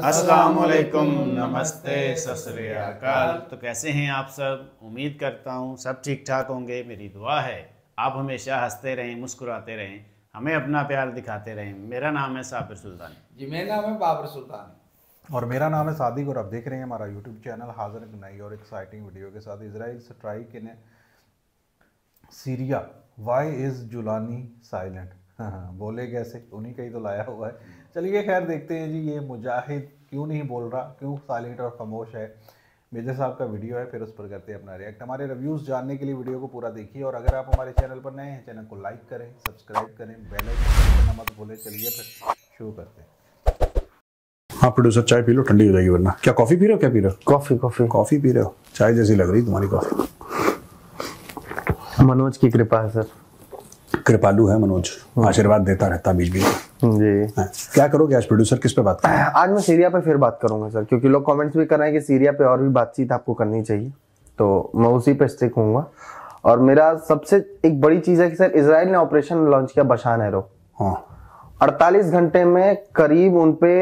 वालेकुम नमस्ते सतरियाकाल तो कैसे हैं आप सब उम्मीद करता हूँ सब ठीक ठाक होंगे मेरी दुआ है आप हमेशा हंसते रहें मुस्कुराते रहें हमें अपना प्यार दिखाते रहें मेरा नाम है साबिर सुल्तान जी मेरा नाम है बाबर सुल्तान और मेरा नाम है सादिक और आप देख रहे हैं हमारा यूट्यूब चैनल हाजिर एक नई और एक्साइटिंग वीडियो के साथ Israel strike in Syria why is Julani silent हाँ बोले कैसे उन्हीं का ही तो लाया हुआ है चलिए खैर देखते हैं जी ये मुजाहिद क्यों नहीं बोल रहा क्यों साइलेंट और खामोश है मेजर साहब का वीडियो है फिर उस पर करते हैं अपना रिएक्ट हमारे रिव्यूज़ जानने के लिए वीडियो को पूरा देखिए और अगर आप हमारे चैनल पर नए हैं चैनल को लाइक करें सब्सक्राइब करें बेल आइकन करना मत भूलें चलिए फिर शुरू करते हैं हाँ प्रोड्यूसर चाय पी लो ठंडी हो जाएगी वरना क्या कॉफ़ी पी रहे हो क्या पी रहे हो कॉफ़ी कॉफ़ी कॉफ़ी पी रहे हो चाय जैसी लग रही तुम्हारी कॉफ़ी मनोज की कृपा है सर कृपालु है मनोज हम्म। आशीर्वाद देता रहता बीच बीच जी हाँ। क्या करोगे आज प्रोड्यूसर किस पे बात करें? आज मैं सीरिया पे फिर बात करूंगा सर क्योंकि लोग कमेंट्स भी कर रहे हैं कि सीरिया पे और भी बातचीत आपको करनी चाहिए तो मैं उसी पे स्टिक हूँ और मेरा सबसे एक बड़ी चीज़ है कि सर इसराइल ने ऑपरेशन लॉन्च किया बशान एरो हाँ अड़तालीस घंटे में करीब उनपे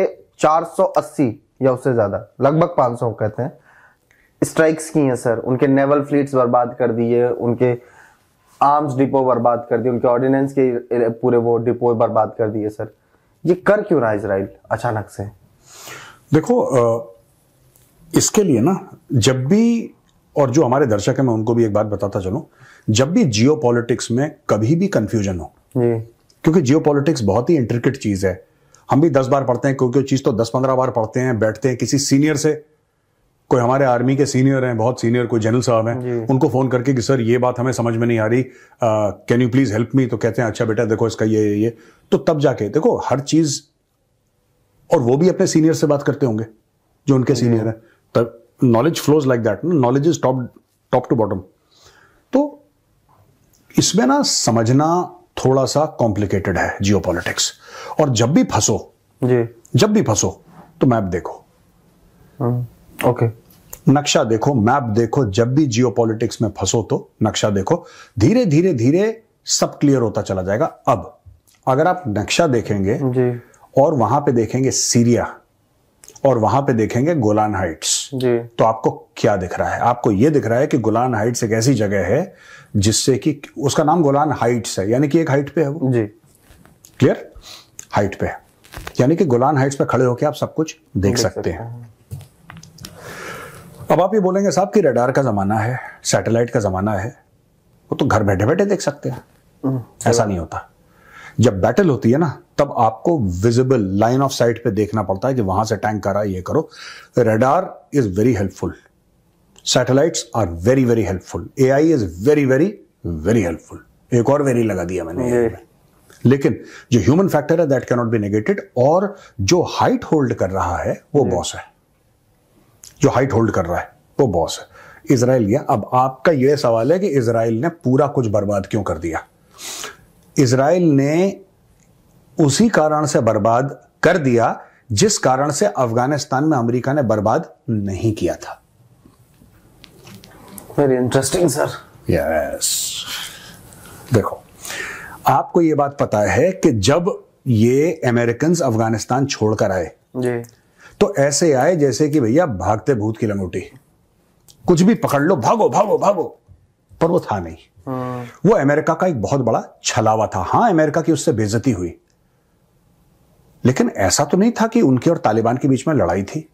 चार सौ अस्सी या उससे ज़्यादा लगभग 500 कहते हैं स्ट्राइक्स की हैं सर उनके नेवल फ्लीट्स बर्बाद कर दिए उनके आर्म्स डिपो बर्बाद कर दिए उनके ऑर्डिनेंस के पूरे वो डिपो बर्बाद कर दिए सर ये कर क्यों रहा इसराइल अचानक से देखो इसके लिए ना जब भी और जो हमारे दर्शक हैं मैं उनको भी एक बात बताता चलूं जब भी जियो में कभी भी कंफ्यूजन हो क्योंकि जियो बहुत ही इंट्रिकेट चीज़ है हम भी दस बार पढ़ते हैं क्योंकि चीज़ तो दस पंद्रह बार पढ़ते हैं बैठते हैं किसी सीनियर से कोई हमारे आर्मी के सीनियर हैं बहुत सीनियर कोई जनरल साहब हैं उनको फ़ोन करके कि सर ये बात हमें समझ में नहीं आ रही can you please help me तो कहते हैं अच्छा बेटा देखो इसका ये ये ये तो तब जाके देखो हर चीज़ और वो भी अपने सीनियर से बात करते होंगे जो उनके सीनियर हैं तब knowledge flows like that knowledge is top top to bottom तो इसमें ना समझना थोड़ा सा कॉम्प्लिकेटेड है जियो और जब भी फंसो जब भी फंसो तो मैप देखो हाँ। ओके नक्शा देखो मैप देखो जब भी जियो में फंसो तो नक्शा देखो धीरे धीरे धीरे सब क्लियर होता चला जाएगा अब अगर आप नक्शा देखेंगे जी। और वहां पे देखेंगे सीरिया और वहां पे देखेंगे गोलान हाइट्स जी। तो आपको क्या दिख रहा है आपको यह दिख रहा है कि गोलान हाइट्स एक ऐसी जगह है जिससे कि उसका नाम गोलान हाइट्स है यानी कि एक हाइट पे है वो जी क्लियर हाइट पे यानी कि गोलान हाइट्स पे खड़े होकर आप सब कुछ देख, देख सकते हैं अब आप ये बोलेंगे साहब कि रडार का ज़माना है सैटेलाइट का ज़माना है वो तो घर बैठे बैठे देख सकते हैं हम्म, ऐसा नहीं होता जब बैटल होती है ना तब आपको विजिबल लाइन ऑफ साइट पे देखना पड़ता है कि वहां से टैंक करा ये करो radar is very helpful satellites are very very helpful AI is very very very very हेल्पफुल एक और वेरी लगा दिया मैंने लेकिन जो ह्यूमन फैक्टर है दैट कैनॉट बी नेगेटेड और जो हाइट होल्ड कर रहा है वो बॉस है जो हाइट होल्ड कर रहा है वो बॉस है इसराइल या अब आपका यह सवाल है कि इसराइल ने पूरा कुछ बर्बाद क्यों कर दिया इसराइल ने उसी कारण से बर्बाद कर दिया जिस कारण से अफगानिस्तान में अमेरिका ने बर्बाद नहीं किया था वेरी इंटरेस्टिंग सर यस देखो आपको यह बात पता है कि जब ये अमेरिकन अफगानिस्तान छोड़कर आए तो ऐसे आए जैसे कि भैया भागते भूत की लंगोटी कुछ भी पकड़ लो भागो भागो भागो पर वो था नहीं हाँ। वो अमेरिका का एक बहुत बड़ा छलावा था हां अमेरिका की उससे बेजती हुई लेकिन ऐसा तो नहीं था कि उनके और तालिबान के बीच में लड़ाई थी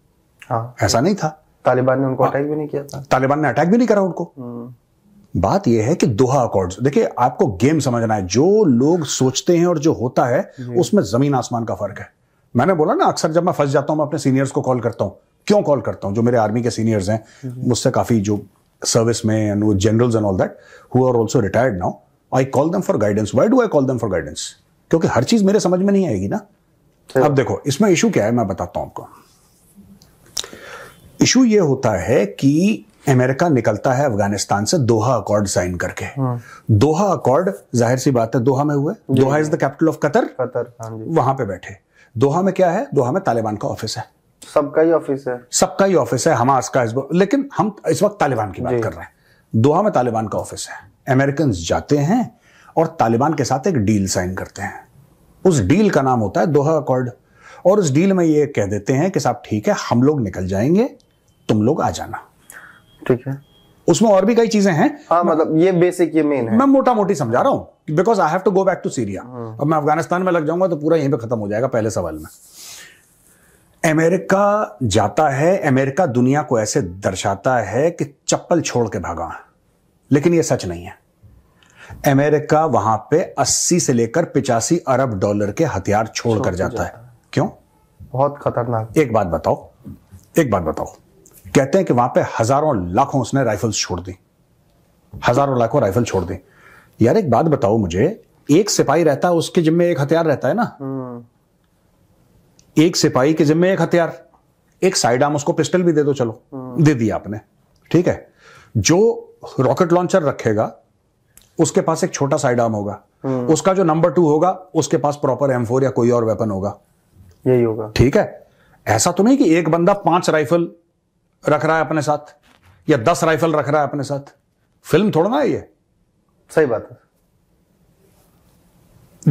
हाँ, ऐसा नहीं था तालिबान ने उनको हाँ। अटैक भी नहीं किया था तालिबान ने अटैक भी नहीं करा उनको हम्म। बात यह है कि दोहा अकॉर्ड देखिए आपको गेम समझना है जो लोग सोचते हैं और जो होता है उसमें जमीन आसमान का फर्क है मैंने बोला ना अक्सर जब मैं फंस जाता हूँ मैं अपने सीनियर्स को कॉल करता हूँ क्यों कॉल करता हूँ जो मेरे आर्मी के सीनियर्स हैं हम्म। मुझसे काफ़ी जो सर्विस में एंड वो generals and all that who are also retired now I call them for guidance why do I call them for guidance क्योंकि हर चीज़ मेरे समझ में नहीं आएगी ना अब देखो इसमें इशू क्या है मैं बताता हूँ आपको इशू ये होता है कि अमेरिका निकलता है अफगानिस्तान से दोहा अकॉर्ड साइन करके हाँ। दोहा अकॉर्ड जाहिर सी बात है दोहा में हुए Doha is the capital of Qatar Qatar हाँ वहां पे बैठे दोहा में क्या है दोहा में तालिबान का ऑफिस है सबका ही ऑफिस है सबका ही ऑफिस है हमास का इस लेकिन हम इस वक्त तालिबान की बात कर रहे हैं दोहा में तालिबान का ऑफिस है अमेरिकन जाते हैं और तालिबान के साथ एक डील साइन करते हैं उस डील का नाम होता है दोहा अकॉर्ड और उस डील में ये कह देते हैं कि साहब ठीक है हम लोग निकल जाएंगे तुम लोग आ जाना ठीक है उसमें और भी कई चीजें हैं हाँ मतलब ये बेसिक ये मेन है मैं मोटा मोटी समझा रहा हूँ because I have to go back to Syria अब मैं अफगानिस्तान में लग जाऊंगा तो पूरा यहीं पे खत्म हो जाएगा पहले सवाल में अमेरिका जाता है अमेरिका दुनिया को ऐसे दर्शाता है कि चप्पल छोड़ के भागा लेकिन यह सच नहीं है अमेरिका वहां पे 80 से लेकर पिचासी अरब डॉलर के हथियार छोड़ कर जाता है क्यों बहुत खतरनाक एक बात बताओ एक बात बताओ कहते हैं कि वहां पे हजारों लाखों उसने राइफल्स छोड़ दी हजारों लाखों राइफल छोड़ दी यार एक बात बताओ मुझे एक सिपाही रहता है उसके जिम्मे एक हथियार रहता है ना हम्म। एक सिपाही के जिम्मे एक हथियार एक साइड आर्म उसको पिस्टल भी दे दो चलो हम्म। दे दिया आपने ठीक है जो रॉकेट लॉन्चर रखेगा उसके पास एक छोटा साइड आर्म होगा हम्म। उसका जो नंबर टू होगा उसके पास प्रॉपर एम फोर या कोई और वेपन होगा यही होगा ठीक है ऐसा तो नहीं कि एक बंदा पांच राइफल रख रहा है अपने साथ या दस राइफल रख रहा है अपने साथ फिल्म थोड़ा ना है ये सही बात है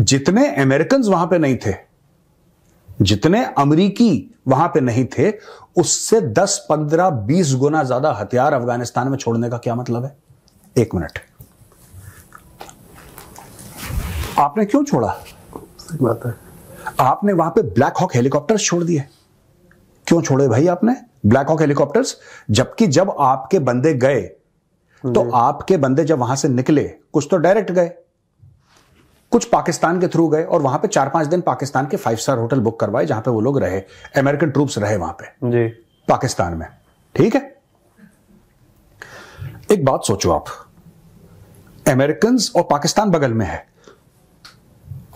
जितने अमेरिकन वहां पे नहीं थे जितने अमरीकी वहां पे नहीं थे उससे 10, 15, 20 गुना ज्यादा हथियार अफगानिस्तान में छोड़ने का क्या मतलब है एक मिनट आपने क्यों छोड़ा बात है आपने वहां पे ब्लैक हॉक हेलीकॉप्टर छोड़ दिए क्यों छोड़े भाई आपने ब्लैक हॉक हेलीकॉप्टर्स जबकि जब आपके बंदे गए तो आपके बंदे जब वहां से निकले कुछ तो डायरेक्ट गए कुछ पाकिस्तान के थ्रू गए और वहां पे चार पांच दिन पाकिस्तान के फाइव स्टार होटल बुक करवाए जहां पे वो लोग रहे अमेरिकन ट्रूप्स रहे वहां पे जी पाकिस्तान में ठीक है एक बात सोचो आप अमेरिकन और पाकिस्तान बगल में है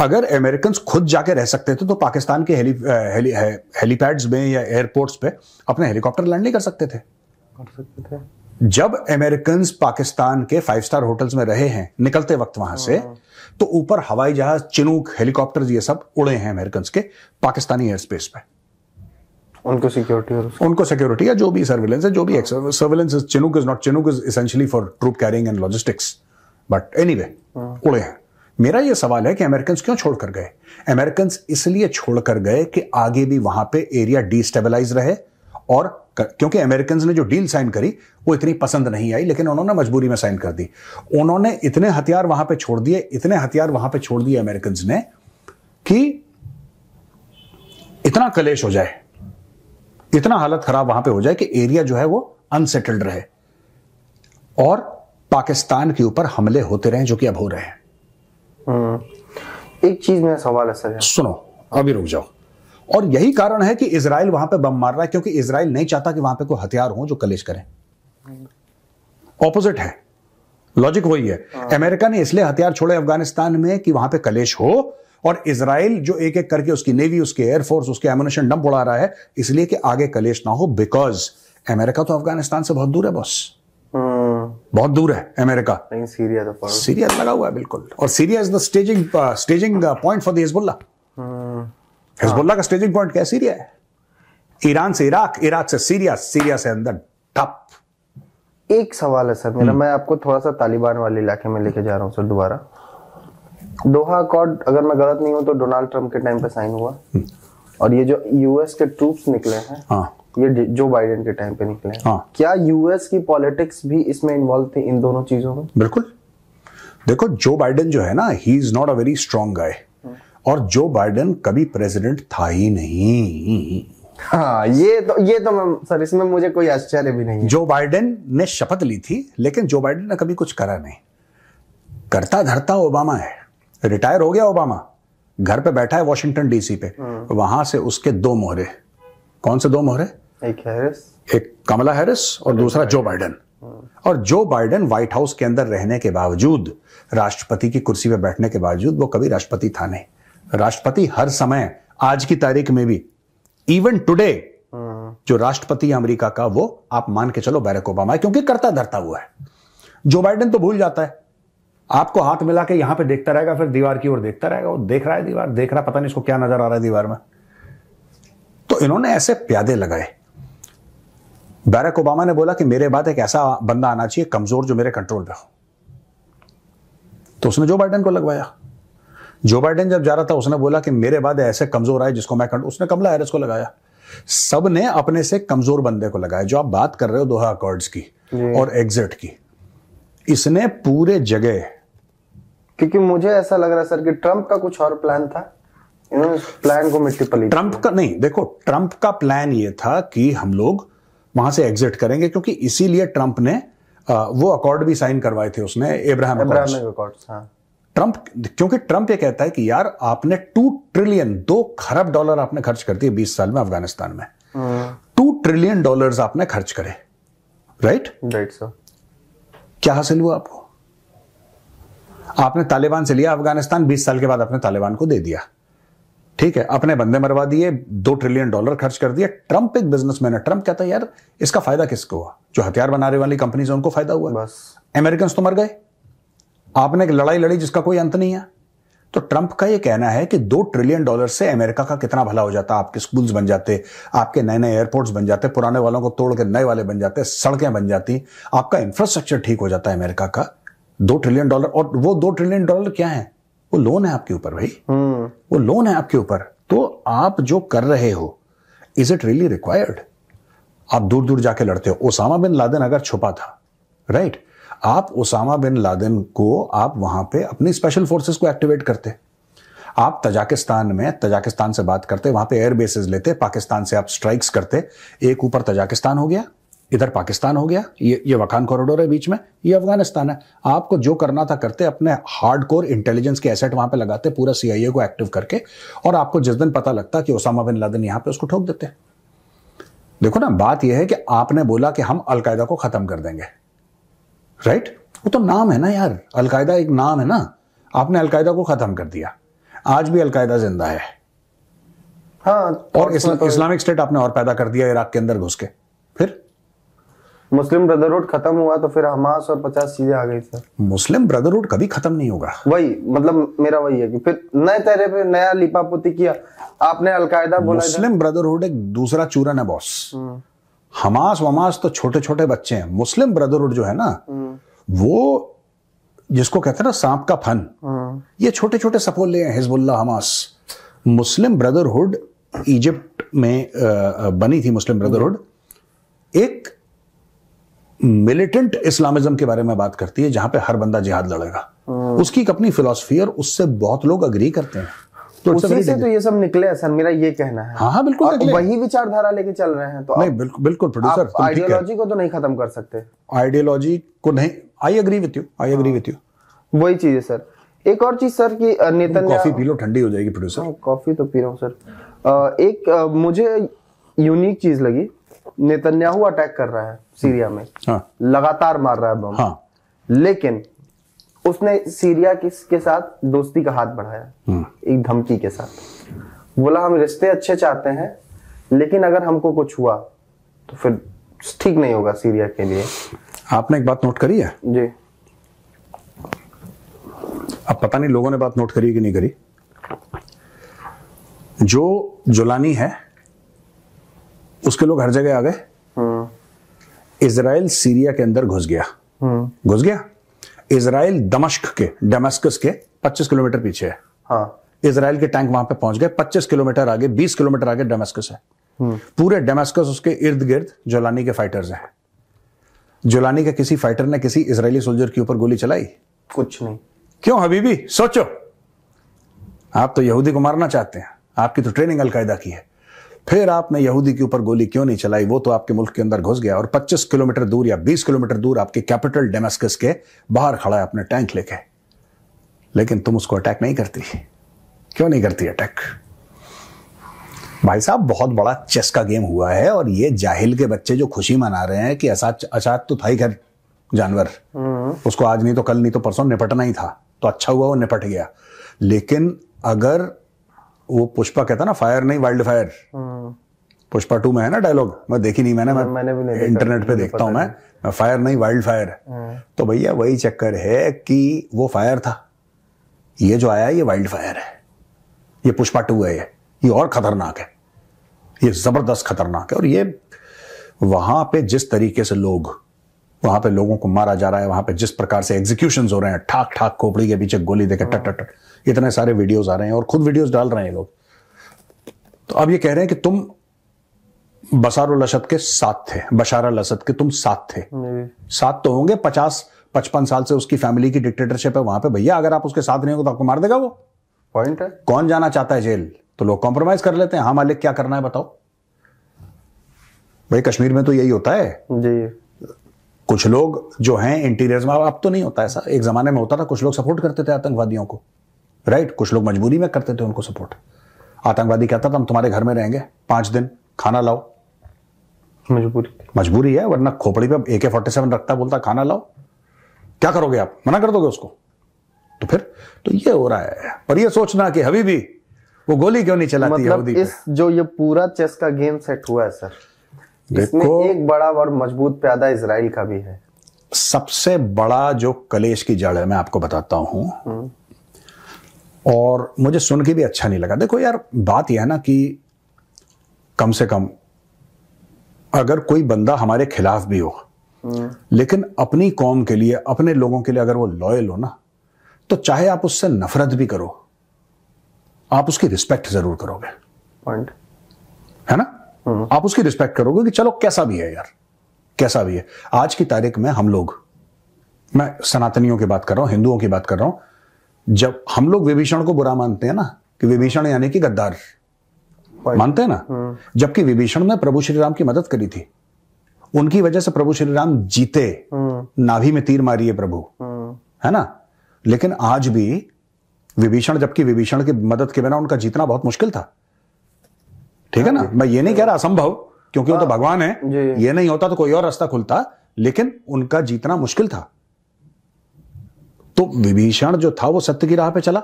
अगर अमेरिकन खुद जाके रह सकते थे तो पाकिस्तान के हेली हेली हेलीपैड्स में या एयरपोर्ट्स पे अपने हेलीकॉप्टर लैंड नहीं कर सकते थे कर सकते थे जब अमेरिकन पाकिस्तान के फाइव स्टार होटल्स में रहे हैं निकलते वक्त वहां से हाँ। तो ऊपर हवाई जहाज चिनूक हेलीकॉप्टर ये सब उड़े हैं अमेरिकन के पाकिस्तानी एयर स्पेस पे उनको सिक्योरिटी उनको सिक्योरिटी या जो भी सर्विलेंस है जो भी surveillance Chinook is not Chinook is essentially for troop carrying and logistics but वे उड़े हैं मेरा यह सवाल है कि अमेरिकन क्यों छोड़कर गए अमेरिकन इसलिए छोड़कर गए कि आगे भी वहां पे एरिया डिस्टेबलाइज रहे और क्योंकि अमेरिकन ने जो डील साइन करी वो इतनी पसंद नहीं आई लेकिन उन्होंने मजबूरी में साइन कर दी उन्होंने इतने हथियार वहां पे छोड़ दिए इतने हथियार वहां पे छोड़ दिए अमेरिकन ने कि इतना कलेश हो जाए इतना हालत खराब वहां पे हो जाए कि एरिया जो है वो अनसेटल्ड रहे और पाकिस्तान के ऊपर हमले होते रहे जो कि अब हो रहे हैं हम्म। एक चीज में सवाल है सर सुनो अभी रुक जाओ और यही कारण है कि इसराइल वहां पे बम मार रहा है क्योंकि इसराइल नहीं चाहता कि वहां पे कोई हथियार हो जो कलेश करें ऑपोजिट है लॉजिक वही है हाँ। अमेरिका ने इसलिए हथियार छोड़े अफगानिस्तान में कि वहां पे कलेश हो और इसराइल जो एक एक करके उसकी नेवी उसके एयरफोर्स उसके एमोनेशन डंप उड़ा रहा है इसलिए कि आगे कलेश ना हो बिकॉज अमेरिका तो अफगानिस्तान से बहुत दूर है बॉस हम्म। बहुत दूर है अमेरिका सीरिया तो सीरिया तो लगा हुआ है बिल्कुल और Syria is the staging staging point for the Hezbollah Hezbollah का स्टेजिंग पॉइंट क्या सीरिया है ईरान से इराक इराक से सीरिया सीरिया से अंदर टप एक सवाल है सर मेरा हम्म। मैं आपको थोड़ा सा तालिबान वाले इलाके में लेके जा रहा हूँ सर दोबारा दोहा अकॉर्ड अगर मैं गलत नहीं हूं तो डोनाल्ड ट्रंप के टाइम पे साइन हुआ हम्म। और ये जो यूएस के ट्रूप्स निकले हैं हाँ। ये जो बाइडेन के टाइम पे निकले हाँ क्या यूएस की पॉलिटिक्स भी इसमें इन्वॉल्व थी इन दोनों चीजों में बिल्कुल देखो जो बाइडेन जो है ना he is not a very strong guy और जो बाइडेन कभी प्रेसिडेंट था ही नहीं हाँ ये तो ये तो मैं सर इसमें मुझे कोई आश्चर्य भी नहीं जो बाइडेन ने शपथ ली थी लेकिन जो बाइडेन ने कभी कुछ करा नहीं करता धरता ओबामा है रिटायर हो गया ओबामा घर पे बैठा है वॉशिंगटन डीसी पे हाँ। वहां से उसके दो मोहरे कौन से दो मोहरे एक हैरिस एक कमला हैरिस और दूसरा जो बाइडन और जो बाइडन व्हाइट हाउस के अंदर रहने के बावजूद राष्ट्रपति की कुर्सी पर बैठने के बावजूद वो कभी राष्ट्रपति था नहीं राष्ट्रपति हर समय आज की तारीख में भी इवन टुडे जो राष्ट्रपति अमेरिका का वो आप मान के चलो बैरक ओबामा है क्योंकि करता धरता हुआ है जो बाइडन तो भूल जाता है आपको हाथ मिला के यहां पे देखता रहेगा फिर दीवार की ओर देखता रहेगा वो देख रहा है दीवार देख रहा पता नहीं इसको क्या नजर आ रहा है दीवार में तो इन्होंने ऐसे प्यादे लगाए बैरक ओबामा ने बोला कि मेरे बाद एक ऐसा बंदा आना चाहिए कमजोर जो मेरे कंट्रोल पे हो तो उसने जो बाइडन को लगवाया जो बाइडन जब जा रहा था उसने बोला कि मेरे बाद ऐसे कमजोर आए जिसको मैं उसने कमला हैरिस को लगाया सब ने अपने से कमजोर बंदे को लगाया जो आप बात कर रहे हो दोहा अकॉर्ड्स की और एग्जिट की इसने पूरे जगह क्योंकि मुझे ऐसा लग रहा है सर कि ट्रंप का कुछ और प्लान था प्लान को मिट्टी ट्रंप का नहीं देखो ट्रंप का प्लान ये था कि हम लोग वहां से एग्जिट करेंगे क्योंकि इसीलिए ट्रंप ने वो अकॉर्ड भी साइन करवाए थे उसने इब्राहिम हाँ। ट्रंप क्योंकि ट्रंप ये कहता है कि यार आपने टू ट्रिलियन दो खरब डॉलर आपने खर्च कर दिए बीस साल में अफगानिस्तान में टू ट्रिलियन डॉलर आपने खर्च करे राइट राइट सर क्या हासिल हुआ आपको आपने तालिबान से लिया अफगानिस्तान बीस साल के बाद आपने तालिबान को दे दिया ठीक है अपने बंदे मरवा दिए दो ट्रिलियन डॉलर खर्च कर दिया ट्रंप एक बिजनेसमैन है ट्रंप कहता है यार इसका फायदा किसको हुआ जो हथियार बनाने वाली कंपनी उनको फायदा हुआ बस अमेरिकन तो मर गए आपने एक लड़ाई लड़ी जिसका कोई अंत नहीं है तो ट्रंप का यह कहना है कि दो ट्रिलियन डॉलर से अमेरिका का कितना भला हो जाता आपके स्कूल्स बन जाते आपके नए नए एयरपोर्ट्स बन जाते पुराने वालों को तोड़ के नए वाले बन जाते सड़कें बन जाती आपका इंफ्रास्ट्रक्चर ठीक हो जाता है अमेरिका का दो ट्रिलियन डॉलर और वो दो ट्रिलियन डॉलर क्या है वो लोन है आपके ऊपर भाई हम्म। वो लोन है आपके ऊपर तो आप जो कर रहे हो इज इट रियली रिक्वायर्ड आप दूर दूर जाके लड़ते हो ओसामा बिन लादेन अगर छुपा था राइट आप ओसामा बिन लादेन को आप वहां पे अपनी स्पेशल फोर्सेस को एक्टिवेट करते आप तजाकिस्तान में तजाकिस्तान से बात करते वहां पे एयर बेसिस लेते पाकिस्तान से आप स्ट्राइक्स करते एक ऊपर तजाकिस्तान हो गया इधर पाकिस्तान हो गया ये ये वखान कॉरिडोर है बीच में ये अफगानिस्तान है आपको जो करना था करते अपने हार्ड कोर इंटेलिजेंस के एसेट वहां पे लगाते पूरा सीआईए को एक्टिव करके और आपको जिस दिन पता लगता कि ओसामा बिन लादेन यहां पे उसको ठोक देते देखो ना बात यह है कि आपने बोला कि हम अलकायदा को खत्म कर देंगे राइट वो तो नाम है ना यार अलकायदा एक नाम है ना आपने अलकायदा को खत्म कर दिया आज भी अलकायदा जिंदा है हाँ, और इस्लामिक स्टेट आपने और पैदा कर दिया इराक के अंदर घुस के फिर मुस्लिम ब्रदरहुड खत्म हुआ तो फिर हमास और पचास चीजें आ गई सर मुस्लिम ब्रदरहुड कभी खत्म नहीं होगा वही मतलब मेरा वही है कि फिर नए तरह पे नया लिपापोती किया आपने अलकायदा बोला मुस्लिम ब्रदरहुड एक दूसरा चूरन है बॉस हम्म। हमास वमास तो छोटे छोटे बच्चे हैं मुस्लिम ब्रदरहुड जो है ना हम्म। वो जिसको कहते हैं ना सांप का फन हम्म। ये छोटे छोटे सपोले हैं Hezbollah Hamas Muslim Brotherhood Egypt में बनी थी मुस्लिम ब्रदरहुड एक मिलिटेंट इस्लामिज्म के बारे में बात करती है जहां पे हर बंदा जिहाद लड़ेगा हम्म। उसकी एक अपनी फिलोसफी और उससे बहुत लोग अग्री करते हैं तो उसी से तो ये सब निकले सर मेरा ये कहना है हाँ, हाँ बिल्कुल वही विचारधारा लेके चल रहे हैं तो नहीं बिल्कुल बिल्कुल प्रोड्यूसर आइडियोलॉजी को तो नहीं खत्म कर सकते आइडियोलॉजी को नहीं I agree with you I agree with you वही चीज है सर एक और चीज सर की नेतन कॉफी पी लो ठंडी हो जाएगी प्रोड्यूसर कॉफी हाँ, तो पी रहा हूँ सर एक मुझे यूनिक चीज लगी नेतन्याहू अटैक कर रहा है सीरिया में हाँ। लगातार मार रहा है बम हाँ। लेकिन उसने सीरिया के साथ दोस्ती का हाथ बढ़ाया हम्म। एक धमकी के साथ बोला हम रिश्ते अच्छे चाहते हैं लेकिन अगर हमको कुछ हुआ तो फिर ठीक नहीं होगा सीरिया के लिए आपने एक बात नोट करी है जी अब पता नहीं लोगों ने बात नोट करी कि नहीं करी जो जुलानी है उसके लोग हर जगह आ गए इसराइल सीरिया के अंदर घुस गया हम्म। घुस गया इसराइल दमश्क के डमस्कस के 25 किलोमीटर पीछे है हाँ। इसराइल के टैंक वहां पे पहुंच गए 25 किलोमीटर आगे 20 किलोमीटर आगे डमस्कस है हम्म। पूरे डमस्कस उसके इर्द गिर्द जोलानी के फाइटर्स हैं जोलानी के किसी फाइटर ने किसी इसराइली सोल्जर के ऊपर गोली चलाई कुछ नहीं क्यों हबीबी सोचो आप तो यहूदी को मारना चाहते हैं आपकी तो ट्रेनिंग अलकायदा की है फिर आपने यहूदी के ऊपर गोली क्यों नहीं चलाई वो तो आपके मुल्क के अंदर घुस गया और 25 किलोमीटर दूर या 20 किलोमीटर दूर आपके कैपिटल डेमेस्कस के बाहर खड़ा है अपने टैंक लेके लेकिन तुम उसको अटैक नहीं करती क्यों नहीं करती अटैक भाई साहब बहुत बड़ा चेस का गेम हुआ है और ये जाहिल के बच्चे जो खुशी मना रहे हैं कि असाच अचात तो था ही घर जानवर हम्म। उसको आज नहीं तो कल नहीं तो परसों निपटना ही था तो अच्छा हुआ वो निपट गया लेकिन अगर वो पुष्पा कहता ना फायर नहीं wild hmm. Fire Pushpa two में है ना डायलॉग मैं देखी नहीं मैंने मैं मैंने भी नहीं इंटरनेट पे देखता हूँ मैं मैं फायर नहीं वाइल्ड हम्म। फायर तो भैया वही चक्कर है कि वो फायर था ये जो आया ये वाइल्ड फायर है ये पुष्पा टू है ये ये और खतरनाक है ये जबरदस्त खतरनाक है और ये वहां पे जिस तरीके से लोग वहां पे लोगों को मारा जा रहा है वहां पे जिस प्रकार से एग्जीक्यूशन हो रहे हैं ठाक ठाक खोपड़ी के पीछे गोली देकर हम्म। टट टट इतने सारे वीडियोस आ रहे हैं और खुद वीडियोस डाल रहे हैं लोग तो अब ये कह रहे हैं कि तुम बसारुल असद के साथ थे बशार असद के तुम साथ थे साथ तो होंगे पचास पचपन साल से उसकी फैमिली की डिक्टेटरशिप है वहां पे भैया अगर आप उसके साथ नहीं हो तो आपको मार देगा वो पॉइंट है कौन जाना चाहता है जेल तो लोग कॉम्प्रोमाइज कर लेते हैं हाँ मालिक क्या करना है बताओ भाई कश्मीर में तो यही होता है जी कुछ लोग जो हैं इंटीरियर में अब तो नहीं होता ऐसा एक जमाने में होता था कुछ लोग सपोर्ट करते थे आतंकवादियों को राइट कुछ लोग मजबूरी में करते थे उनको सपोर्ट आतंकवादी कहता था हम तुम्हारे घर में रहेंगे पांच दिन खाना लाओ मजबूरी मजबूरी है वरना खोपड़ी पे एके फोर्टी सेवन रखता बोलता खाना लाओ क्या करोगे आप मना कर दोगे उसको तो फिर तो ये हो रहा है पर ये सोचना कि अभी भी वो गोली क्यों नहीं चलाती मतलब है इस जो ये पूरा चेस का गेम सेट हुआ है सर इसमें एक बड़ा और मजबूत प्यादा इसराइल का भी है सबसे बड़ा जो कलेश की जड़ है मैं आपको बताता हूं हम्म। और मुझे सुन के भी अच्छा नहीं लगा देखो यार बात यह है ना कि कम से कम अगर कोई बंदा हमारे खिलाफ भी हो लेकिन अपनी कौम के लिए अपने लोगों के लिए अगर वो लॉयल हो ना तो चाहे आप उससे नफरत भी करो आप उसकी रिस्पेक्ट जरूर करोगे पॉइंट है ना हम्म। आप उसकी रिस्पेक्ट करोगे कि चलो कैसा भी है यार कैसा भी है आज की तारीख में हम लोग मैं सनातनियों की बात कर रहा हूं हिंदुओं की बात कर रहा हूं जब हम लोग विभीषण को बुरा मानते हैं ना कि विभीषण यानी कि गद्दार मानते हैं ना हम्म। जबकि विभीषण ने प्रभु श्री राम की मदद करी थी उनकी वजह से प्रभु श्री राम जीते हम्म। नाभि में तीर मारिए प्रभु हम्म। है ना लेकिन आज भी विभीषण जबकि विभीषण की मदद के बिना उनका जीतना बहुत मुश्किल था ठीक है ना हाँ, मैं ये नहीं कह रहा असंभव क्योंकि वो तो हाँ। भगवान है ये नहीं होता तो कोई और रास्ता खुलता लेकिन उनका जीतना मुश्किल था तो विभीषण जो था वो सत्य की राह पे चला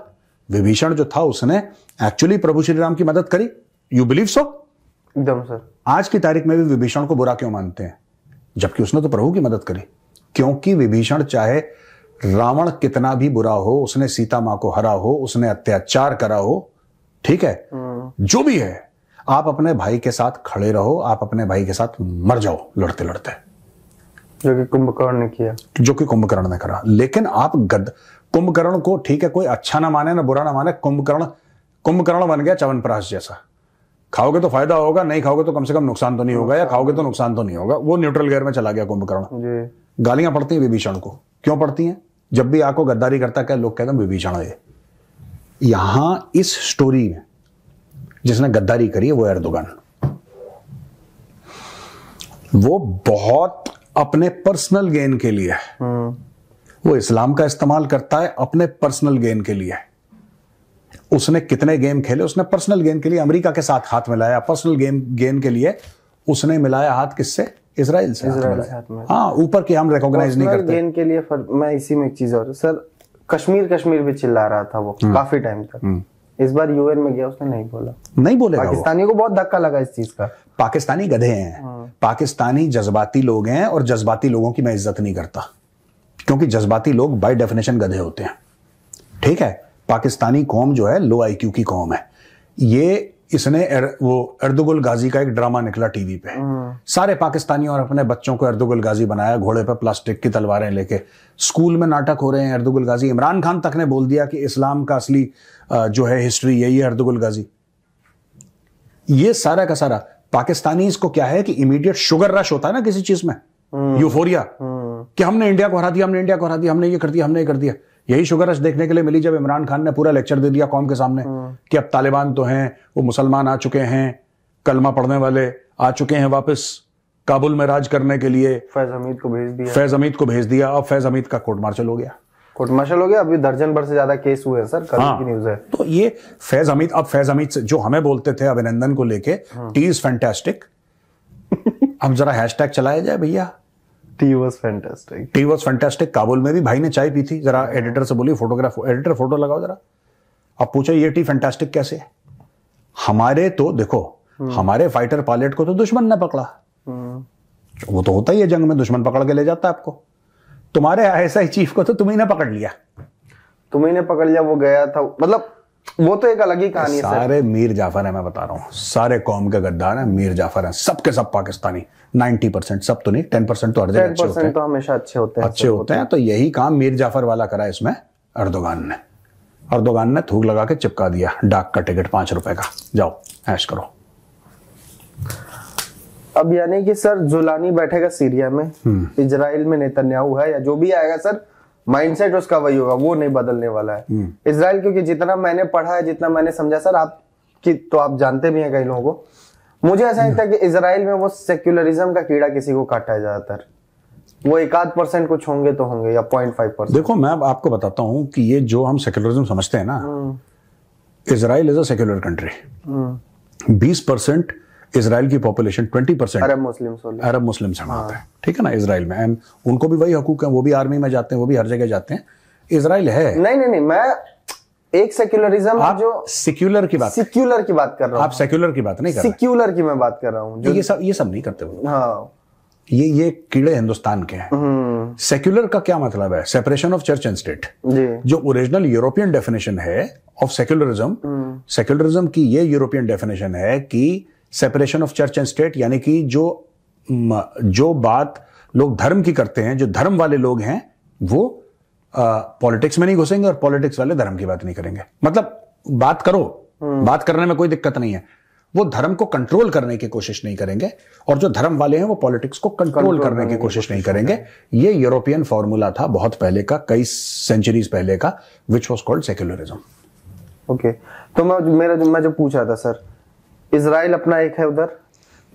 विभीषण जो था उसने एक्चुअली प्रभु श्री राम की मदद करी यू बिलीव सो एकदम सर आज की तारीख में भी विभीषण को बुरा क्यों मानते हैं जबकि उसने तो प्रभु की मदद करी क्योंकि विभीषण चाहे रावण कितना भी बुरा हो उसने सीता मां को हरा हो उसने अत्याचार करा हो ठीक है हम्म। जो भी है आप अपने भाई के साथ खड़े रहो आप अपने भाई के साथ मर जाओ लड़ते लड़ते जो कि कुंभकर्ण ने किया जो कि कुंभकर्ण ने करा लेकिन आप गद कुंभकर्ण को ठीक है कोई अच्छा ना माने ना बुरा ना माने कुंभकर्ण कुंभकर्ण बन गया चवनप्राश जैसा खाओगे तो फायदा होगा नहीं खाओगे तो कम से कम नुकसान तो नहीं होगा या खाओगे तो नुकसान तो नहीं होगा वो न्यूट्रल गेयर में चला गया कुंभकर्ण गालियां पड़ती हैं विभीषण को क्यों पड़ती हैं जब भी आपको गद्दारी करता क्या लोग कहते हैं विभीषण है यहां इस स्टोरी में जिसने गद्दारी करी है वो एर्दोगन वो बहुत अपने पर्सनल गेन के लिए हाँ। वो इस्लाम का इस्तेमाल करता है अपने पर्सनल गेन के लिए उसने कितने गेम खेले उसने पर्सनल गेन के लिए अमेरिका के साथ हाथ मिलाया पर्सनल गेम गेन के लिए उसने मिलाया हाथ किससे इसराइल से इसराइल हाँ ऊपर की हम रिकॉग्नाइज नहीं करते गेन के लिए फर, मैं इसी में एक चीज और सर कश्मीर कश्मीर भी चिल्ला रहा था वो हम्म। काफी टाइम तक हम्म। इस बार यूएन में गया उसने नहीं बोला नहीं बोले पाकिस्तानियों को बहुत धक्का लगा इस चीज का पाकिस्तानी गधे हैं हाँ। पाकिस्तानी जज्बाती लोग हैं और जज्बाती लोगों की मैं इज्जत नहीं करता क्योंकि जज्बाती लोग बाय डेफिनेशन गधे होते हैं ठीक है पाकिस्तानी कौम जो है लो आईक्यू की कौम है ये इसने एर, वो अर्दुगुल गाजी का एक ड्रामा निकला टीवी पे हम्म। सारे पाकिस्तानियों और अपने बच्चों को अर्दुगुल गाजी बनाया घोड़े पर प्लास्टिक की तलवारें लेके स्कूल में नाटक हो रहे हैं अर्दुगुल गाजी इमरान खान तक ने बोल दिया कि इस्लाम का असली जो है हिस्ट्री यही है अर्दुगुल गाजी ये सारा का सारा पाकिस्तानी इसको क्या है कि इमीडिएट शुगर रश होता है ना किसी चीज में यूफोरिया हम्म। हम्म। कि हमने इंडिया को हरा दिया हमने इंडिया को हरा दिया हमने ये कर दिया हमने ये कर दिया यही शुगर रश देखने के लिए मिली जब इमरान खान ने पूरा लेक्चर दे दिया कौम के सामने हाँ। कि अब तालिबान तो हैं वो मुसलमान आ चुके हैं कलमा पढ़ने वाले आ चुके हैं वापस काबुल में राज करने के लिए फैज हमीद को भेज दिया फैज हमीद को भेज दिया अब फैज हमीद का कोर्ट मार्शल हो गया कोर्ट मार्शल हो गया अभी दर्जन भर से ज्यादा केस हुए हैं सर कल हाँ, की न्यूज है तो ये फैज हमीद अब फैज हमीद से जो हमें बोलते थे अभिनंदन को लेके हाँ। टी इज फैंटेस्टिक अब जरा हैश चलाया जाए भैया it was fantastic it was fantastic Kabul में भी भाई ने चाय पी थी जरा एडिटर से बोली फोटोग्राफ एडिटर फोटो लगाओ जरा अब पूछो ये टी फैंटेस्टिक कैसे है हमारे तो देखो हम्म। हमारे फाइटर पायलट को तो दुश्मन ने पकड़ा हम्म। वो तो होता ही है जंग में दुश्मन पकड़ के ले जाता है आपको तुम्हारे ऐसा ही चीफ को तो तुम्ही ने पकड़ लिया तुम्ही ने पकड़ लिया वो गया था मतलब वो तो एक अलग ही कहानी है सारे मीर जाफर है मैं बता रहा हूँ सारे कौम के गद्दार हैं मीर जाफर हैं सबके सब पाकिस्तानी 90 परसेंट सब तो नहीं टेन परसेंट तो हर अच्छे होते हैं तो हमेशा अच्छे होते हैं अच्छे होते हैं तो यही काम मीर जाफर वाला करा इसमें अर्दोगान ने अर्दोगान ने थूक लगा के चिपका दिया डाक का टिकट पांच रुपए का जाओ ऐश करो अब यानी कि सर जुलानी बैठेगा सीरिया में हम्म। इजराइल में नेतन्याहू है या जो भी आएगा सर माइंडसेट उसका वही होगा वो नहीं बदलने वाला है हम्म। इसराइल क्योंकि जितना मैंने पढ़ा है जितना मैंने समझा सर आप की तो आप जानते भी हैं कई लोगों को मुझे ऐसा लगता है कि इसराइल में वो सेक्युलरिज्म का कीड़ा किसी को काटा है ज्यादातर वो एक आध परसेंट कुछ होंगे तो होंगे या पॉइंट फाइव परसेंट देखो मैं आपको बताता हूँ कि ये जो हम सेक्युलरिज्म समझते हैं ना hmm. Israel is a secular country hmm. बीस परसेंट इसराइल की population twenty percent Arab Muslim Arab Muslim से हाँ। है ठीक है ना इसराइल में एंड उनको भी वही हकूक है वो भी आर्मी में जाते हैं वो भी हर जगह जाते हैं इसराइल है नहीं नहीं नहीं मैं एक सेक्युलरिज्म आप जो सेक्युलर की बात सेक्युलर की बात कर रहा हूँ आप सेक्युलर की बात नहीं कर सेक्युलर की मैं बात कर रहा हूँ ये सब ये सब नहीं करते हाँ ये ये कीड़े हिंदुस्तान के हैं सेक्युलर हम्म। का क्या मतलब है separation of church and state जो ओरिजिनल यूरोपियन डेफिनेशन है ऑफ सेक्युलरिज्म सेक्युलरिज्म की ये यूरोपियन डेफिनेशन है कि separation of church and state यानी कि जो जो बात लोग धर्म की करते हैं जो धर्म वाले लोग हैं वो पॉलिटिक्स में नहीं घुसेंगे और पॉलिटिक्स वाले धर्म की बात नहीं करेंगे मतलब बात करो हम्म। बात करने में कोई दिक्कत नहीं है वो धर्म को कंट्रोल करने की कोशिश नहीं करेंगे और जो धर्म वाले हैं वो पॉलिटिक्स को कंट्रोल, करने, करने की कोशिश नहीं करेंगे ये यूरोपियन फॉर्मूला था बहुत पहले का कई सेंचुरीज पहले का which was called secularism okay तो मैं मेरा मैं जो पूछा था सर इसराइल अपना एक है उधर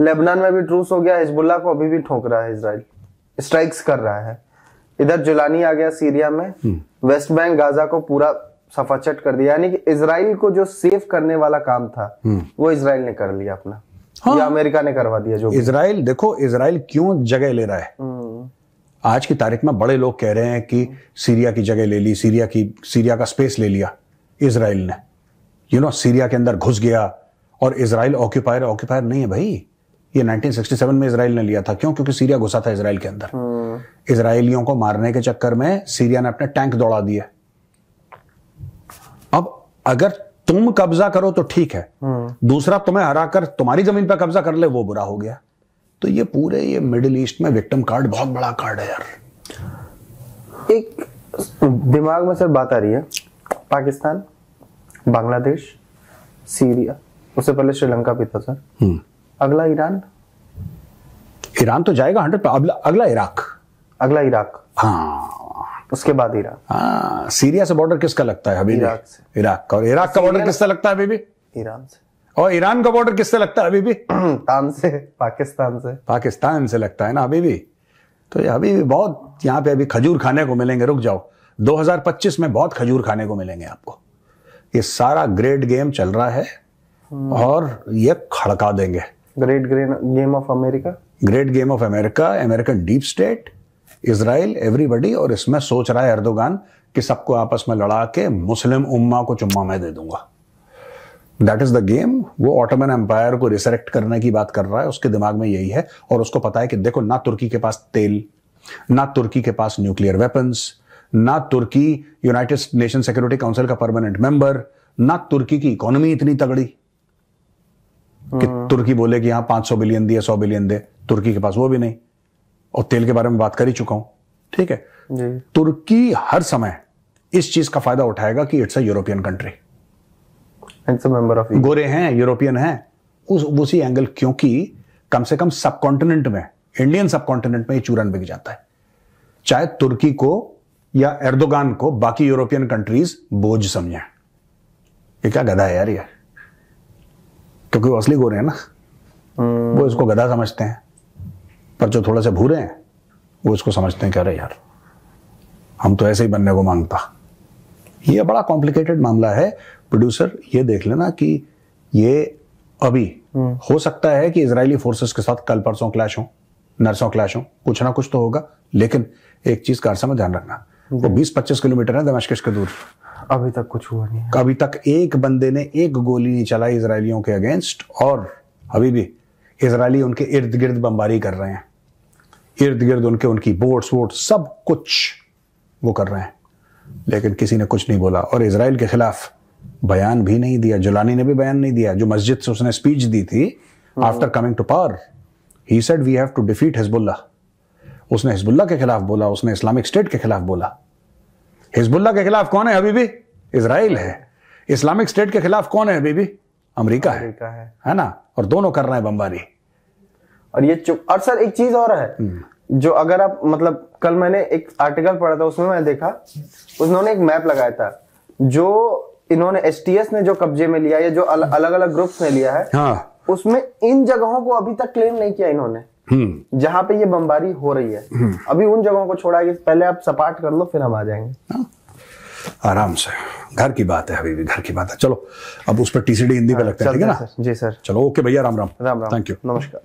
लेबनान में भी ट्रूस हो गया हिजबुल्ला को अभी भी ठोक रहा है इसराइल स्ट्राइक्स कर रहा है इधर जुलानी आ गया सीरिया में हम्म। वेस्ट बैंक गाजा को पूरा सफाचट कर दिया यानी कि इसराइल को जो सेफ करने वाला काम था हम्म। वो इसराइल ने कर लिया अपना हाँ। या अमेरिका ने करवा दिया जो इसराइल देखो इसराइल क्यों जगह ले रहा है हम्म। आज की तारीख में बड़े लोग कह रहे हैं कि सीरिया की जगह ले ली सीरिया की सीरिया का स्पेस ले लिया इसराइल ने यू नो सीरिया के अंदर घुस गया और इसराइल ऑक्यूपायर ऑक्यूपायर नहीं है भाई ये 1967 में इसराइल ने लिया था क्यों क्योंकि सीरिया घुसा था इसराइल के अंदर हम्म। इसराइलियों को मारने के चक्कर में सीरिया ने अपने टैंक दौड़ा दिए अब अगर तुम कब्जा करो तो ठीक है हम्म। दूसरा तुम्हें हराकर तुम्हारी जमीन पर कब्जा कर ले वो बुरा हो गया तो ये पूरे ये मिडिल ईस्ट में विक्टिम कार्ड बहुत बड़ा कार्ड है यार एक दिमाग में सर बात आ रही है पाकिस्तान बांग्लादेश सीरिया उससे पहले श्रीलंका भी था सर हम्म। अगला ईरान ईरान तो जाएगा हंड्रेड अगला इराक अगला इराक हाँ उसके बाद इराक हाँ सीरिया से बॉर्डर किसका लगता है अभी इराक से इराक का और इराक का बॉर्डर किसका लगता है अभी भी ईरान से और ईरान का बॉर्डर किससे लगता है अभी भी तान से पाकिस्तान से पाकिस्तान से लगता है ना अभी भी तो अभी भी बहुत यहाँ पे अभी खजूर खाने को मिलेंगे रुक जाओ 2025 में बहुत खजूर खाने को मिलेंगे आपको ये सारा ग्रेट गेम चल रहा है Hmm. और ये खड़का देंगे great grand game of America great game of America American deep state Israel everybody और इसमें सोच रहा है अर्दोगान कि सबको आपस में लड़ा के मुस्लिम उम्मा को चुम्मा मैं दे दूंगा दैट इज द गेम वो ऑटोमन एम्पायर को रिसरेक्ट करने की बात कर रहा है उसके दिमाग में यही है और उसको पता है कि देखो ना तुर्की के पास तेल ना तुर्की के पास न्यूक्लियर वेपन्स ना Turkey United Nation Security Council का परमानेंट मेंबर ना तुर्की की इकोनॉमी इतनी तगड़ी कि हाँ। तुर्की बोले कि यहां सौ बिलियन दिए सौ बिलियन दे तुर्की के पास वो भी नहीं और तेल के बारे में बात कर ही चुका हूं ठीक है तुर्की हर समय इस चीज का फायदा उठाएगा कि it's a European country member of गोरे हैं यूरोपियन हैं उस उसी एंगल क्योंकि कम से कम सब कॉन्टिनेंट में इंडियन सब कॉन्टिनेंट में ये चूरन बिक जाता है चाहे तुर्की को या एर्दोगान को बाकी यूरोपियन कंट्रीज बोझ समझे ये क्या गधा है यार यार क्योंकि वो असली गोरे हैं ना हम्म। वो इसको गधा समझते हैं पर जो थोड़ा सा भूरे हैं वो इसको समझते हैं कह रहे यार हम तो ऐसे ही बनने को मांगता ये बड़ा कॉम्प्लिकेटेड मामला है प्रोड्यूसर ये देख लेना कि ये अभी हम्म। हो सकता है कि इसराइली फोर्सेस के साथ कल परसों क्लैश हो नर्सों क्लैश हो कुछ ना कुछ तो होगा लेकिन एक चीज कारसा में ध्यान रखना वो 20-25 किलोमीटर है दमश्किश के दूर अभी तक कुछ हुआ नहीं अभी तक एक बंदे ने एक गोली नहीं चलाई इसराइलियों के अगेंस्ट और अभी भी इसराइली उनके इर्द गिर्द बमबारी कर रहे हैं इर्द गिर्द उनके उनकी बोट्स वोट सब कुछ वो कर रहे हैं लेकिन किसी ने कुछ नहीं बोला और इसराइल के खिलाफ बयान भी नहीं दिया जुलानी ने भी बयान नहीं दिया जो मस्जिद से उसने स्पीच दी थी after coming to power he said we have to defeat Hezbollah उसने हिजबुल्ला के खिलाफ बोला उसने इस्लामिक स्टेट के खिलाफ बोला हिजबुल्ला के खिलाफ कौन है अभी भी इसराइल है इस्लामिक स्टेट के खिलाफ कौन है हबीबी अमेरिका है है, है ना और दोनों कर रहे हैं बमबारी और ये चुप और सर एक चीज और है हम्म। जो अगर आप मतलब कल मैंने एक आर्टिकल पढ़ा था उसमें मैंने देखा उन्होंने एक मैप लगाया था जो इन्होंने एसटीएस ने जो कब्जे में लिया या जो अल, अलग अलग ग्रुप्स ने लिया है हाँ। उसमें इन जगहों को अभी तक क्लेम नहीं किया इन्होंने हम्म। जहाँ पे ये बमबारी हो रही है हम्म। अभी उन जगहों को छोड़ा कि पहले आप सपाट कर लो फिर हम आ जाएंगे हाँ। आराम से घर की बात है अभी भी घर की बात है चलो अब उस पर टीसीडी हिंदी पे हाँ, लगता है ठीक है ना जी सर चलो ओके भैया राम राम राम राम थैंक यू नमस्कार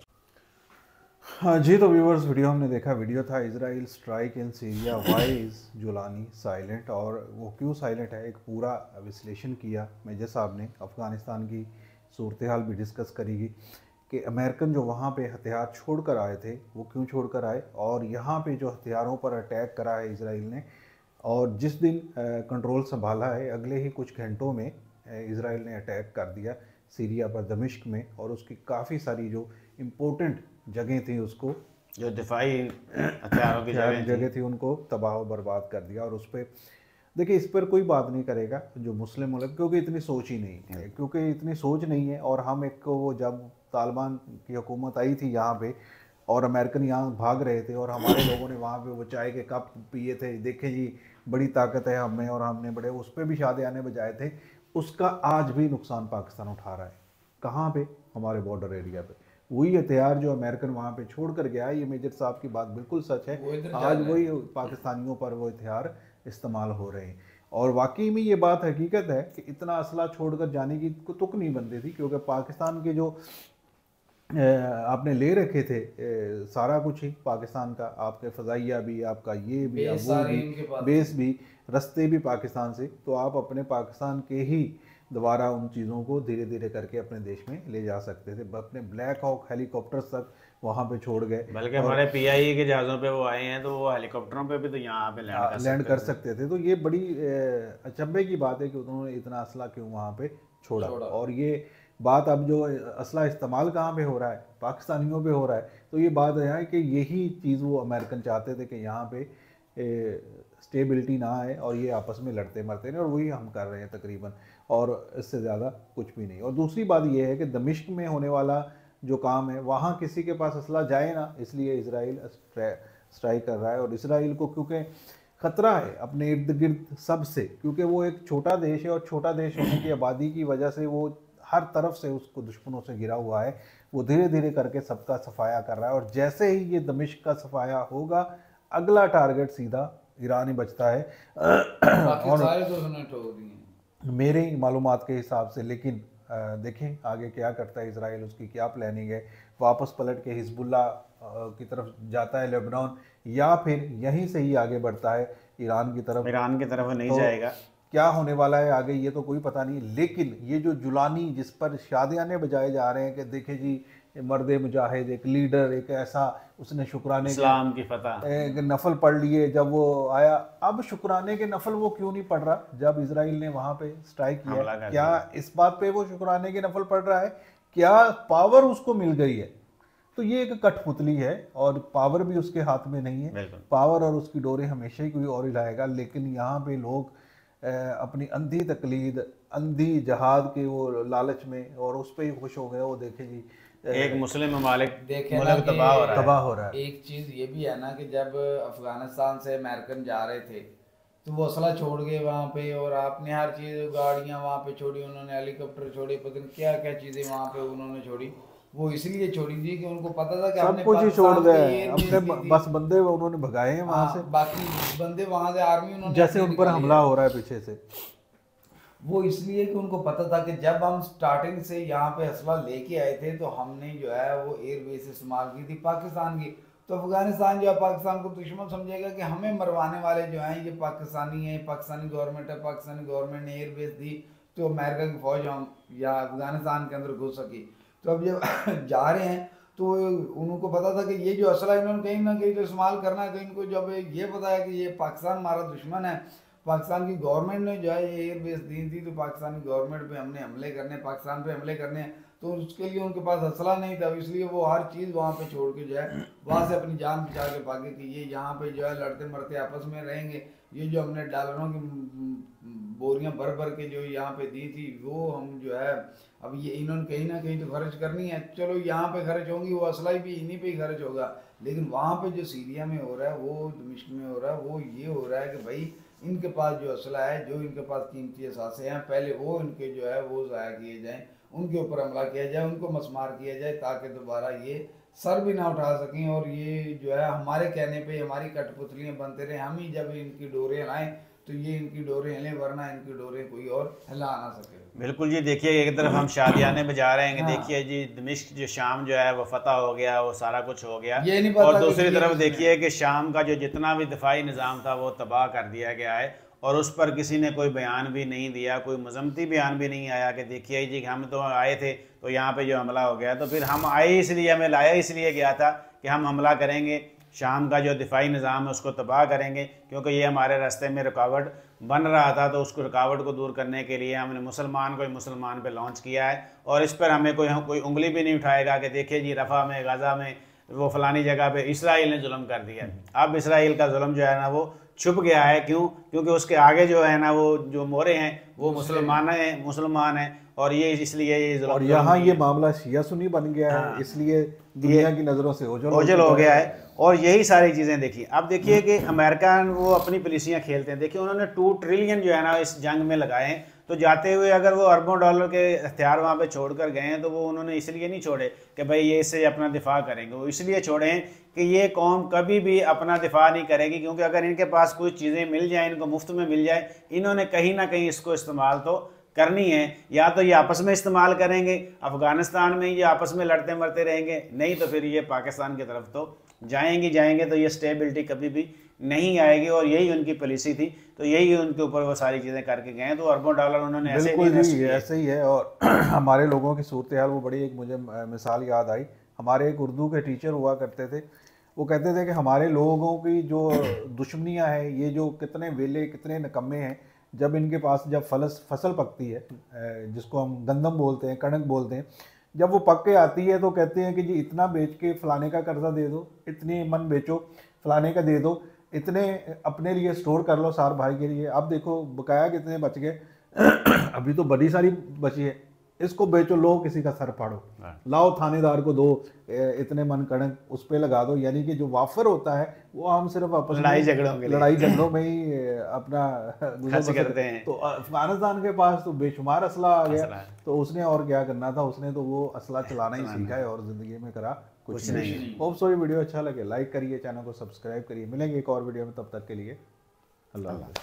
हाँ जी तो व्यूवर्स वीडियो हमने देखा वीडियो था Israel strike in Syria why is Julani silent और वो क्यों साइलेंट है एक पूरा विश्लेषण किया मेजर साहब ने अफ़गानिस्तान की सूरत हाल भी डिस्कस करेगी कि अमेरिकन जो वहाँ पे हथियार छोड़ कर आए थे वो क्यों छोड़ कर आए और यहाँ पे जो हथियारों पर अटैक करा है इसराइल ने और जिस दिन कंट्रोल संभाला है अगले ही कुछ घंटों में इसराइल ने अटैक कर दिया सीरिया पर दमिश्क में और उसकी काफ़ी सारी जो इम्पोर्टेंट जगह थी उसको जो दिफाई हथियारों की जगह थी उनको तबाह बर्बाद कर दिया और उस पर देखिए इस पर कोई बात नहीं करेगा जो मुस्लिम मुल्क क्योंकि इतनी सोच ही नहीं है हम्म। क्योंकि इतनी सोच नहीं है और हम एक वो जब तालिबान की हुकूमत आई थी यहाँ पे और अमेरिकन यहाँ भाग रहे थे और हमारे लोगों ने वहाँ पे वो चाय के कप पिए थे देखे जी बड़ी ताकत है हमें और हमने बड़े उस पर भी शादे आने बजाए थे उसका आज भी नुकसान पाकिस्तान उठा रहा है कहाँ पे हमारे बॉर्डर एरिया पे वही हथियार जो अमेरिकन वहाँ पे छोड़ कर गया है ये मेजर साहब की बात बिल्कुल सच है आज वही पाकिस्तानियों पर वो हथियार इस्तेमाल हो रहे हैं और वाकई में ये बात हकीकत है कि इतना असला छोड़कर जाने की को तो तुक नहीं बनती थी क्योंकि पाकिस्तान के जो आपने ले रखे थे सारा कुछ ही पाकिस्तान का आपके फ़जाइया भी आपका ये भी बेस, वो भी बेस भी रस्ते भी पाकिस्तान से तो आप अपने पाकिस्तान के ही दोबारा उन चीज़ों को धीरे धीरे करके अपने देश में ले जा सकते थे अपने ब्लैक हॉक हेलीकॉप्टर तक वहाँ पे छोड़ गए बल्कि हमारे पीआईए के जहाज़ों पे वो आए हैं तो वो हेलीकॉप्टरों पे भी तो यहाँ पे लैंड हाँ, कर, लैंड सकते, कर सकते थे तो ये बड़ी अचंभे की बात है कि उन्होंने इतना असला क्यों वहाँ पे छोड़ा।, छोड़ा और ये बात अब जो असला इस्तेमाल कहाँ पे हो रहा है पाकिस्तानियों पे हो रहा है तो ये बात है कि यही चीज़ वो अमेरिकन चाहते थे कि यहाँ पे स्टेबिलिटी ना आए और ये आपस में लड़ते मरते रहे और वही हम कर रहे हैं तकरीबन और इससे ज़्यादा कुछ भी नहीं और दूसरी बात यह है कि दमिश्क में होने वाला जो काम है वहाँ किसी के पास असला जाए ना इसलिए इसराइल स्ट्राइक कर रहा है और इसराइल को क्योंकि ख़तरा है अपने इर्द गिर्द सब से क्योंकि वो एक छोटा देश है और छोटा देश होने की आबादी की वजह से वो हर तरफ से उसको दुश्मनों से घिरा हुआ है वो धीरे धीरे करके सबका सफाया कर रहा है और जैसे ही ये दमिश्क का सफाया होगा अगला टारगेट सीधा ईरान ही बचता है और मेरे मालूम के हिसाब से लेकिन देखें आगे क्या करता है इसराइल उसकी क्या प्लानिंग है वापस पलट के हिजबुल्ला की तरफ जाता है लेबनान या फिर यहीं से ही आगे बढ़ता है ईरान की तरफ ईरान की तरफ नहीं तो, जाएगा क्या होने वाला है आगे ये तो कोई पता नहीं लेकिन ये जो जुलानी जिस पर शादियाने बजाए जा रहे हैं कि देखे जी मर्द मुजाहिद एक लीडर एक ऐसा उसने शुक्राने इस्लाम की फतह नफल पढ़ लिए जब वो आया अब शुक्राने के नफल वो क्यों नहीं पढ़ रहा जब इसराइल ने वहाँ पे स्ट्राइक किया क्या इस बात पे वो शुक्राने के नफल पढ़ रहा है क्या पावर उसको मिल गई है तो ये एक कठपुतली है और पावर भी उसके हाथ में नहीं है पावर और उसकी डोरे हमेशा ही कोई और हिलाएगा लेकिन यहाँ पे लोग अपनी अंधी तकलीद अंधी जहाद की वो लालच में और उस पर ही खुश हो गए वो देखे जी एक मुस्लिम ममालिक तबाह हो रहा है तबाह हो रहा है एक चीज़ ये भी है ना कि जब अफगानिस्तान से अमेरिकन जा रहे थे तो वो असला छोड़ गए वहाँ पे और आपने हर चीज़ गाड़ियाँ वहाँ पे छोड़ी उन्होंने हेलीकॉप्टर छोड़े पता नहीं क्या क्या चीज़ें वहाँ पे उन्होंने छोड़ी वो इसलिए छोड़ी थी कि उनको पता था कि सब कुछ ही छोड़ गए अपने बस बंदे उन्होंने भगाए हैं वहां हाँ, से बाकी बंदे वहां से आर्मी उन्होंने जैसे उन पर हमला हो रहा है पीछे से वो इसलिए कि उनको पता था कि जब हम स्टार्टिंग से यहाँ पे असवा लेके आए थे तो हमने जो है वो एयरवेज इस्तेमाल की थी पाकिस्तान की तो अफगानिस्तान जो है पाकिस्तान को दुश्मन समझेगा कि हमें मरवाने वाले जो हैं ये पाकिस्तानी हैं पाकिस्तानी गवर्नमेंट है पाकिस्तानी गवर्नमेंट ने एयरबेस दी तो अमेरिका की फ़ौज हम या अफगानिस्तान के अंदर घुस सकी तो अब जब जा रहे हैं तो उनको पता था कि ये जो असला इन्होंने कहीं ना कहीं तो इस्तेमाल करना है तो इनको जब ये बताया कि ये पाकिस्तान हमारा दुश्मन है पाकिस्तान की गवर्नमेंट ने जो है ये एयरबेस दी थी तो पाकिस्तान की गवर्नमेंट पे हमने हमले करने पाकिस्तान पे हमले करने तो उसके लिए उनके पास असला नहीं था इसलिए वो हर चीज़ वहाँ पे छोड़ के जो है वहाँ से अपनी जान बचा के भागे कि ये यहाँ पे जो है लड़ते मरते आपस में रहेंगे ये जो हमने डालरों की बोरियाँ भर भर के जो यहाँ पे दी थी वो हम जो है अब ये इन्होंने कहीं ना कहीं तो खर्च करनी है चलो यहाँ पे खर्च होंगी वो असला भी इन्हीं पे ही खर्च होगा लेकिन वहाँ पे जो सीरिया में हो रहा है वो दमिश्क में हो रहा है वो ये हो रहा है कि भाई इनके पास जो असला है जो इनके पास कीमती असासे हैं पहले वो इनके जो है वो ज़ाया किए जाएँ उनके ऊपर हमला किया जाए उनको मसमार किया जाए ताकि दोबारा ये सर भी ना उठा सकें और ये जो है हमारे कहने पे हमारी कठपुतलियाँ बनते रहे हम ही जब इनकी डोरे हिलाएं तो ये इनकी डोरे हिलें वरना इनकी डोरे कोई और हिला ना सके बिल्कुल जी देखिए एक तरफ हम शादियाने में जा रहे हैं हाँ। देखिए जी दमिश्क जो शाम जो है वो फतह हो गया वो सारा कुछ हो गया ये नहीं पता और दूसरी तरफ देखिए कि शाम का जो जितना भी दफाई निज़ाम था वो तबाह कर दिया गया है और उस पर किसी ने कोई बयान भी नहीं दिया कोई मजमती बयान भी नहीं आया कि देखिए जी हम तो आए थे तो यहाँ पे जो हमला हो गया तो फिर हम आए इसलिए हमें लाया इसलिए गया था कि हम हमला करेंगे शाम का जो दिफाही निज़ाम है उसको तबाह करेंगे क्योंकि ये हमारे रास्ते में रुकावट बन रहा था तो उसको रुकावट को दूर करने के लिए हमने मुसलमान को मुसलमान पर लॉन्च किया है और इस पर हमें कोई कोई उंगली भी नहीं उठाएगा कि देखिए जी रफ़ा में गजा में वो फलानी जगह पर इसराइल ने जुलम कर दिया अब इसराइल का जुलम जो है ना वो छुप गया है क्यों क्योंकि उसके आगे जो है ना वो जो मोरे हैं वो मुसलमान हैं मुसलमान हैं और ये इसलिए ये और यहाँ ये मामला शिया सुनी बन गया है हाँ। इसलिए दुनिया की नज़रों से ओझल ओझल हो गया है और यही सारी चीज़ें देखिए अब देखिए हम्म। कि अमेरिका वो अपनी पुलिसियाँ खेलते हैं देखिए उन्होंने टू ट्रिलियन जो है ना इस जंग में लगाए हैं तो जाते हुए अगर वो अरबों डॉलर के हथियार वहाँ पे छोड़ कर गए हैं तो वो उन्होंने इसलिए नहीं छोड़े कि भाई ये इससे अपना दिफा करेंगे वो इसलिए छोड़े हैं कि ये कौम कभी भी अपना दिफा नहीं करेगी क्योंकि अगर इनके पास कुछ चीज़ें मिल जाएँ इनको मुफ्त में मिल जाए इन्होंने कहीं ना कहीं इसको इस्तेमाल तो करनी है या तो ये आपस में इस्तेमाल करेंगे अफ़गानिस्तान में ये आपस में लड़ते मरते रहेंगे नहीं तो फिर ये पाकिस्तान की तरफ तो जाएंगे जाएंगे तो ये स्टेबिलिटी कभी भी नहीं आएगी और यही उनकी पॉलिसी थी तो यही उनके ऊपर वो सारी चीज़ें करके गए तो अरबों डॉलर उन्होंने ऐसे ही ऐसे ही है और हमारे लोगों की सूरत हाल वो बड़ी एक मुझे मिसाल याद आई हमारे एक उर्दू के टीचर हुआ करते थे वो कहते थे कि हमारे लोगों की जो दुश्मनियाँ हैं ये जो कितने वेले कितने नकम्मे हैं जब इनके पास जब फलस फसल पकती है जिसको हम गंदम बोलते हैं कणक बोलते हैं जब वो पक के आती है तो कहते हैं कि जी इतना बेच के फलाने का कर्ज़ा दे दो इतने मन बेचो फलाने का दे दो इतने अपने लिए स्टोर कर लो सार भाई के लिए अब देखो बकाया कितने बच गए अभी तो बड़ी सारी बची है इसको बेचो लो किसी का सर फाड़ो हाँ। लाओ थानेदार को दो इतने मन कड़क उस पर लगा दो यानी कि जो वाफर होता है वो हम सिर्फ आपस लड़ाई झगड़ों में लड़ाई झगड़ों में ही अपना करते हैं तो अफगानिस्तान के पास तो बेशुमार असला आ गया तो उसने और क्या करना था उसने तो वो असला चलाना ही सीखा है और ज़िंदगी में करा कुछ नहीं होप सो ये वीडियो अच्छा लगे लाइक करिए चैनल को सब्सक्राइब करिए मिलेंगे एक और वीडियो में तब तक के लिए अल्लाह